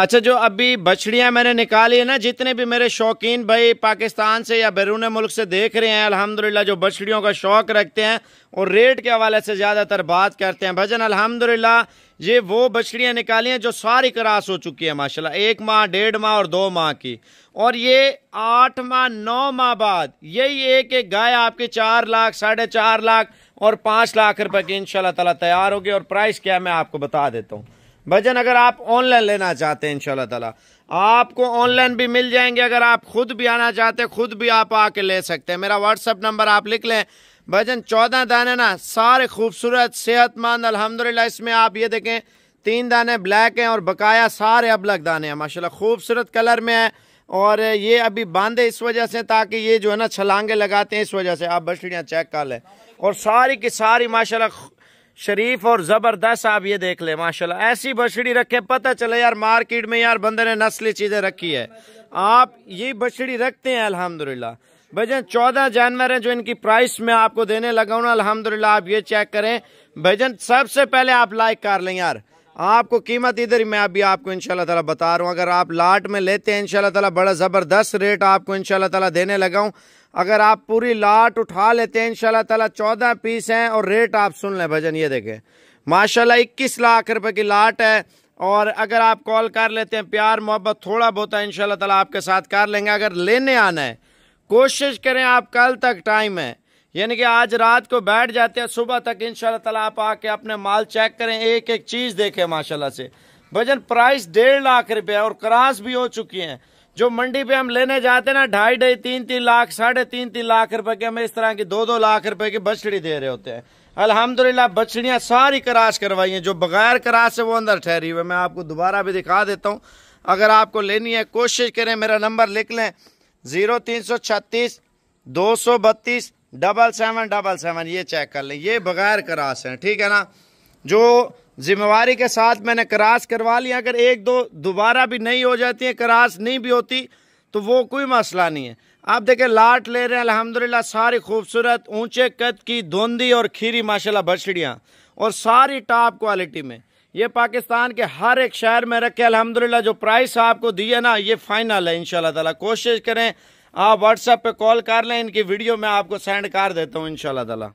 अच्छा जो अभी बछड़ियाँ मैंने निकाली है ना जितने भी मेरे शौकीन भाई पाकिस्तान से या बैरून मुल्क से देख रहे हैं अल्हम्दुलिल्लाह जो बछड़ियों का शौक रखते हैं और रेट के हवाले से ज़्यादातर बात करते हैं भजन अल्हम्दुलिल्लाह ये वो बछड़ियाँ निकाली हैं जो सारी क्रास हो चुकी है माशाल्लाह एक माह डेढ़ माह और दो माह की और ये आठ माह नौ माह बाद यही एक एक गाय आपके चार लाख साढ़े चार लाख और पाँच लाख रुपए की इन ताला तैयार होगी और प्राइस क्या मैं आपको बता देता हूँ भजन अगर आप ऑनलाइन लेना चाहते हैं इन ताला आपको ऑनलाइन भी मिल जाएंगे अगर आप खुद भी आना चाहते हैं खुद भी आप आके ले सकते हैं मेरा व्हाट्सअप नंबर आप लिख लें भजन चौदह दाने ना सारे खूबसूरत सेहतमंद अल्हम्दुलिल्लाह इसमें आप ये देखें तीन दाने ब्लैक हैं और बकाया सारे अबलग दाने हैं माशाल्लाह खूबसूरत कलर में है और ये अभी बांधे इस वजह से ताकि ये जो है ना छलांगे लगाते हैं इस वजह से आप बछड़ियाँ चेक कर लें और सारी की सारी माशाल्लाह शरीफ और ज़बरदस्त आप ये देख ले माशाल्लाह ऐसी बछड़ी रखे पता चले यार मार्केट में यार बंदे ने नस्ली चीज़ें रखी है आप ये बछड़ी रखते हैं अल्हम्दुलिल्लाह भजन चौदह जानवर हैं जो इनकी प्राइस में आपको देने लगा हूँ अल्हम्दुलिल्लाह आप ये चेक करें भजन सबसे पहले आप लाइक कर लें यार आपको कीमत इधर ही मैं अभी आपको इंशाल्लाह तला बता रहा हूँ अगर आप लाट में लेते हैं शाला तला बड़ा ज़बरदस्त रेट आपको इंशाल्लाह तला देने लगा हूँ अगर आप पूरी लाट उठा लेते हैं इंशाल्लाह तला चौदह पीस हैं और रेट आप सुन लें भजन ये देखें माशाला इक्कीस लाख रुपये की लाट है और अगर आप कॉल कर लेते हैं प्यार मोहब्बत थोड़ा बहुत है इन तला आपके साथ कर लेंगे अगर लेने आना है कोशिश करें आप कल तक टाइम है यानी कि आज रात को बैठ जाते हैं सुबह तक इन ताला आप आके अपने माल चेक करें एक एक चीज़ देखें माशाल्लाह से भजन प्राइस डेढ़ लाख रुपए और क्रास भी हो चुकी हैं जो मंडी पे हम लेने जाते हैं ना ढाई ढाई तीन तीन लाख साढ़े तीन तीन लाख रुपए के हमें इस तरह की दो दो लाख रुपए की बछड़ी दे रहे होते हैं अल्हम्दुलिल्लाह बछड़ियाँ सारी कराश करवाई हैं जो बगैर कराश है वो अंदर ठहरी हुई मैं आपको दोबारा भी दिखा देता हूँ अगर आपको लेनी है कोशिश करें मेरा नंबर लिख लें ज़ीरो तीन सौ छत्तीस दो सौ बत्तीस डबल सेवन डबल सेवन ये चेक कर लें ये बगैर क्रास हैं ठीक है ना जो जिम्मेवारी के साथ मैंने क्रास करवा लिया अगर एक दो दोबारा भी नहीं हो जाती है क्रास नहीं भी होती तो वो कोई मसला नहीं है आप देखें लाट ले रहे हैं अलहमदिल्ला सारी खूबसूरत ऊंचे कद की धुंधी और खीरी माशाल्लाह बछड़ियाँ और सारी टॉप क्वालिटी में ये पाकिस्तान के हर एक शहर में रखे अलहमदिल्ला जो प्राइस आपको दिए ना ये फाइनल है इन ताला कोशिश करें आप व्हाट्सएप पे कॉल कर लें इनकी वीडियो मैं आपको सेंड कर देता हूँ इनशाला